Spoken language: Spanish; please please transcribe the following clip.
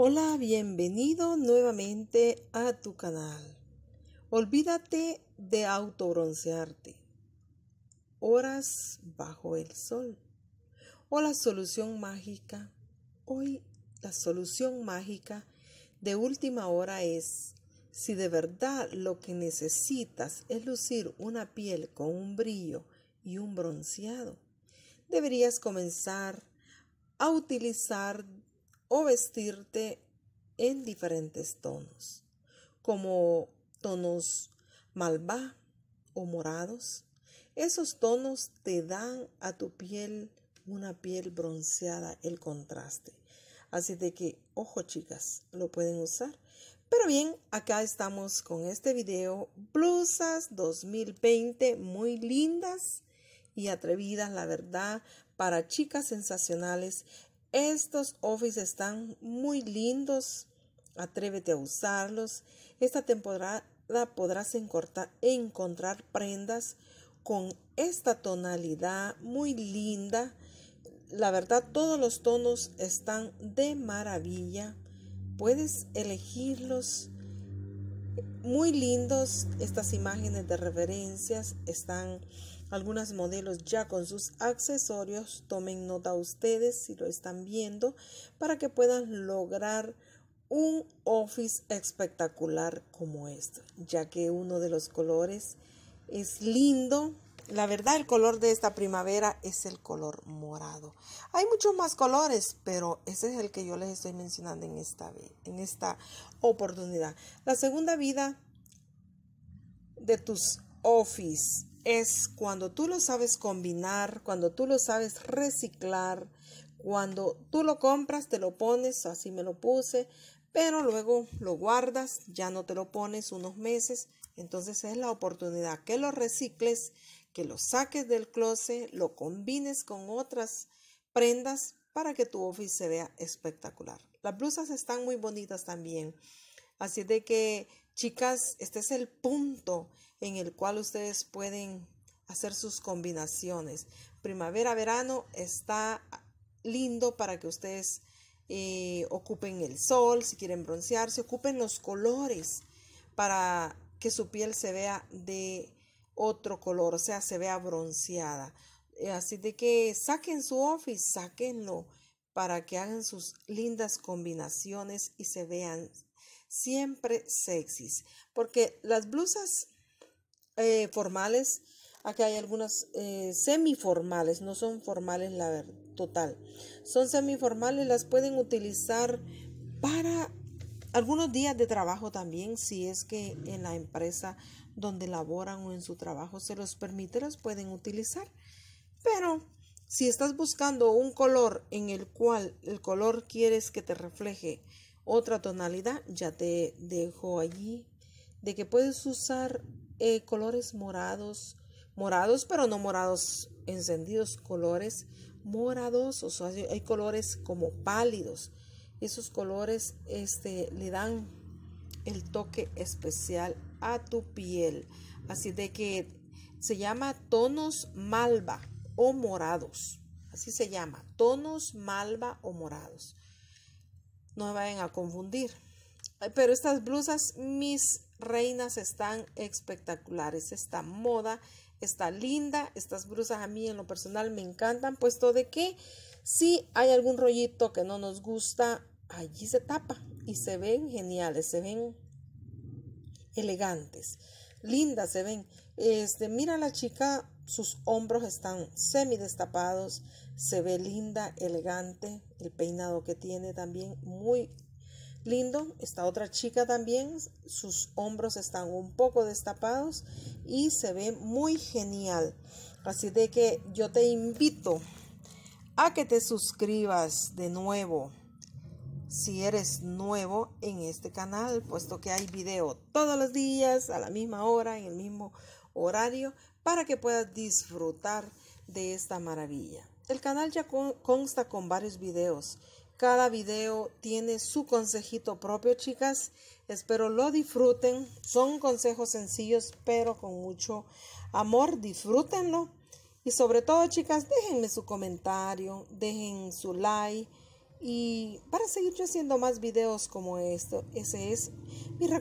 Hola, bienvenido nuevamente a tu canal. Olvídate de autobroncearte. Horas bajo el sol. O la solución mágica. Hoy la solución mágica de última hora es, si de verdad lo que necesitas es lucir una piel con un brillo y un bronceado, deberías comenzar a utilizar o vestirte en diferentes tonos, como tonos malva o morados. Esos tonos te dan a tu piel una piel bronceada, el contraste. Así de que, ojo chicas, lo pueden usar. Pero bien, acá estamos con este video, blusas 2020, muy lindas y atrevidas, la verdad, para chicas sensacionales estos Office están muy lindos, atrévete a usarlos. Esta temporada podrás encontrar, encontrar prendas con esta tonalidad muy linda. La verdad, todos los tonos están de maravilla. Puedes elegirlos muy lindos. Estas imágenes de referencias están algunas modelos ya con sus accesorios. Tomen nota ustedes si lo están viendo para que puedan lograr un office espectacular como este, ya que uno de los colores es lindo. La verdad, el color de esta primavera es el color morado. Hay muchos más colores, pero ese es el que yo les estoy mencionando en esta, en esta oportunidad. La segunda vida de tus office es cuando tú lo sabes combinar, cuando tú lo sabes reciclar, cuando tú lo compras, te lo pones, así me lo puse, pero luego lo guardas, ya no te lo pones unos meses, entonces es la oportunidad que lo recicles, que lo saques del closet, lo combines con otras prendas para que tu office se vea espectacular. Las blusas están muy bonitas también, así de que Chicas, este es el punto en el cual ustedes pueden hacer sus combinaciones. Primavera, verano está lindo para que ustedes eh, ocupen el sol, si quieren broncearse, ocupen los colores para que su piel se vea de otro color, o sea, se vea bronceada. Eh, así de que saquen su office, sáquenlo para que hagan sus lindas combinaciones y se vean siempre sexys, porque las blusas eh, formales, aquí hay algunas semi eh, semiformales, no son formales la total, son semiformales, las pueden utilizar para algunos días de trabajo también, si es que en la empresa donde laboran o en su trabajo se los permite, las pueden utilizar, pero si estás buscando un color en el cual el color quieres que te refleje otra tonalidad, ya te dejo allí, de que puedes usar eh, colores morados, morados, pero no morados encendidos, colores morados o sea, hay colores como pálidos. Esos colores este, le dan el toque especial a tu piel. Así de que se llama tonos malva o morados. Así se llama, tonos malva o morados no me vayan a confundir. Pero estas blusas, mis reinas, están espectaculares. Esta moda está linda. Estas blusas a mí en lo personal me encantan, puesto de que si hay algún rollito que no nos gusta, allí se tapa y se ven geniales, se ven elegantes, lindas se ven. Este, mira la chica, sus hombros están semi destapados, se ve linda, elegante, el peinado que tiene también muy lindo. Esta otra chica también, sus hombros están un poco destapados y se ve muy genial. Así de que yo te invito a que te suscribas de nuevo si eres nuevo en este canal, puesto que hay video todos los días, a la misma hora, en el mismo horario, para que puedas disfrutar de esta maravilla. El canal ya consta con varios videos. Cada video tiene su consejito propio, chicas. Espero lo disfruten. Son consejos sencillos, pero con mucho amor. Disfrútenlo. Y sobre todo, chicas, déjenme su comentario, dejen su like y para seguir yo haciendo más videos como esto, ese es mi recomendación.